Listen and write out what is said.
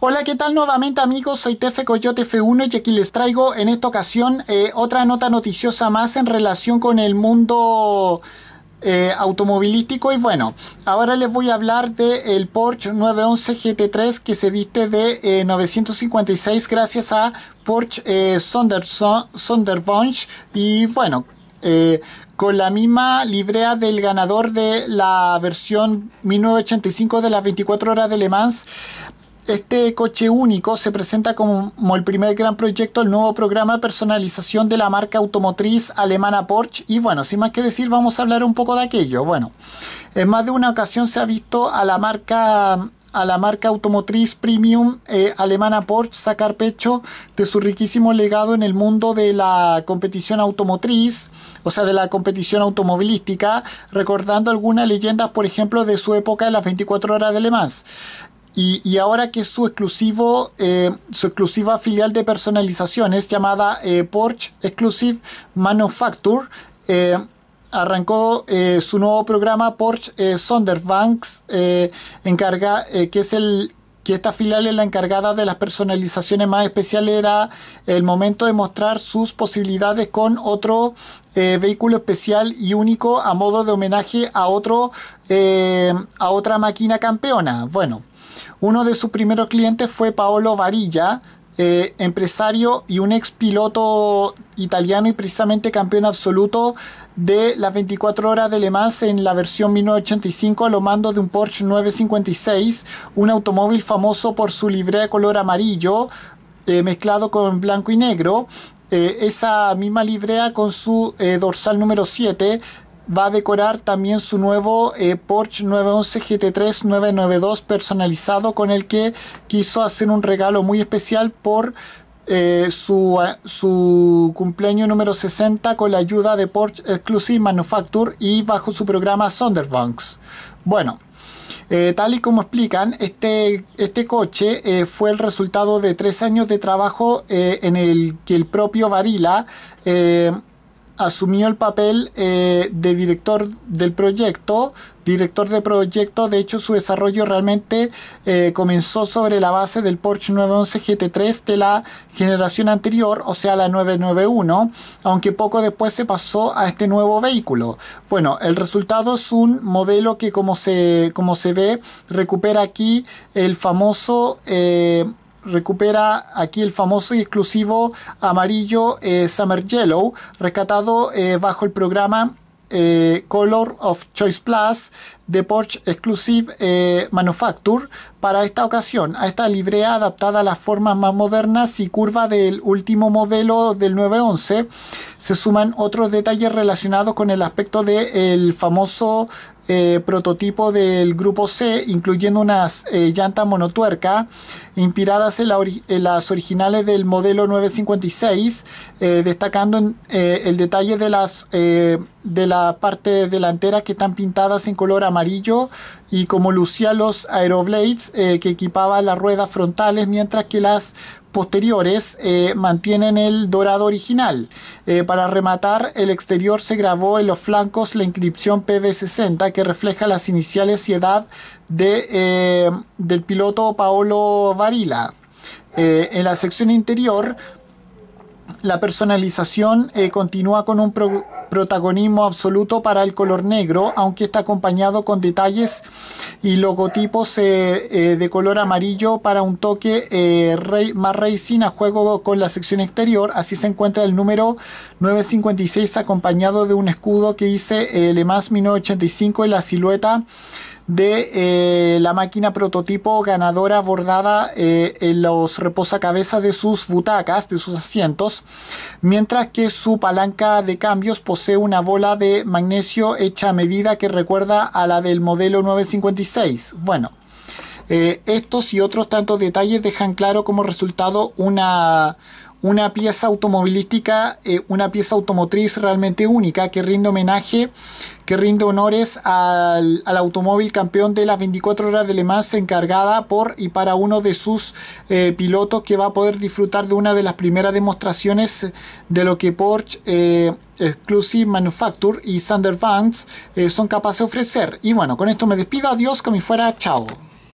Hola, ¿qué tal nuevamente amigos? Soy Tefe Coyote F1 y aquí les traigo en esta ocasión eh, otra nota noticiosa más en relación con el mundo eh, automovilístico y bueno, ahora les voy a hablar del Porsche 911 GT3 que se viste de 956 eh, gracias a Porsche Sonderwunsch. y bueno, con la misma librea del ganador de la versión 1985 de las 24 horas de Le Mans este coche único se presenta como, el primer gran proyecto del nuevo programa de personalización de la marca automotriz alemana Porsche. Y bueno, sin más que decir, vamos a hablar un poco de aquello. Bueno, en más de una ocasión se ha visto a la marca a la marca automotriz premium eh, alemana Porsche sacar pecho de su riquísimo legado en el mundo de la competición automotriz, o sea, de la competición automovilística, recordando algunas leyendas, por ejemplo, de su época de las 24 horas de Le Mans. Y, ahora que su exclusivo, eh, su exclusiva filial de personalizaciones llamada eh, Porsche Exclusive Manufacture eh, arrancó su nuevo programa Porsche Sonderbanks, encarga, que es el que esta filial es la encargada de las personalizaciones más especiales era el momento de mostrar sus posibilidades con otro vehículo especial y único a modo de homenaje a otro a otra máquina campeona bueno uno de sus primeros clientes fue Paolo Varilla, eh, empresario y un ex piloto italiano y precisamente campeón absoluto de las 24 horas de Le Mans en la versión 1985 a lo mando de un Porsche 956, un automóvil famoso por su librea de color amarillo, eh, mezclado con blanco y negro. Eh, esa misma librea con su dorsal número 7 va a decorar también su nuevo eh, Porsche 911 GT3 992 personalizado con el que quiso hacer un regalo muy especial por eh, su, cumpleaños número 60 con la ayuda de Porsche Exclusive Manufacture y bajo su programa Sonderbanks. Bueno, eh, tal y como explican, este, este coche fue el resultado de tres años de trabajo en el que el propio Varila asumió el papel eh, de director del proyecto, director de proyecto, de hecho su desarrollo realmente eh, comenzó sobre la base del Porsche 911 GT3 de la generación anterior, o sea la 991, aunque poco después se pasó a este nuevo vehículo. Bueno, el resultado es un modelo que como se, como se ve recupera aquí el famoso... Eh, recupera aquí el famoso y exclusivo amarillo eh, Summer Yellow, rescatado eh, bajo el programa eh, Color of Choice Plus, de Porsche Exclusive eh, Manufacture para esta ocasión, a esta librea adaptada a las formas más modernas y curva del último modelo del 911, se suman otros detalles relacionados con el aspecto del famoso eh, prototipo del grupo C, incluyendo unas eh, llantas monotuerca inspiradas en, las originales del modelo 956, destacando el detalle de las de la parte delantera que están pintadas en color amarillo y como lucía los Aeroblades eh, que equipaba las ruedas frontales mientras que las posteriores eh, mantienen el dorado original. Eh, para rematar, el exterior se grabó en los flancos la inscripción PB60 que refleja las iniciales y edad de, del piloto Paolo Varila. en la sección interior la personalización eh, continúa con un protagonismo absoluto para el color negro, aunque está acompañado con detalles y logotipos eh, eh, de color amarillo para un toque más racing a juego con la sección exterior. Así se encuentra el número 956 acompañado de un escudo que dice el 1985 en la silueta de eh, la máquina prototipo ganadora bordada eh, en los reposacabezas de sus butacas, de sus asientos, mientras que su palanca de cambios posee una bola de magnesio hecha a medida que recuerda a la del modelo 956. Bueno, eh, estos y otros tantos detalles dejan claro como resultado una, una pieza automovilística, eh, una pieza automotriz realmente única que rinde homenaje, que rinde honores al, automóvil campeón de las 24 horas de Le Mans encargada por y para uno de sus eh, pilotos que va a poder disfrutar de una de las primeras demostraciones de lo que Porsche Exclusive Manufacture y Sander son capaces de ofrecer. Y bueno, con esto me despido, adiós, como fuera, chao.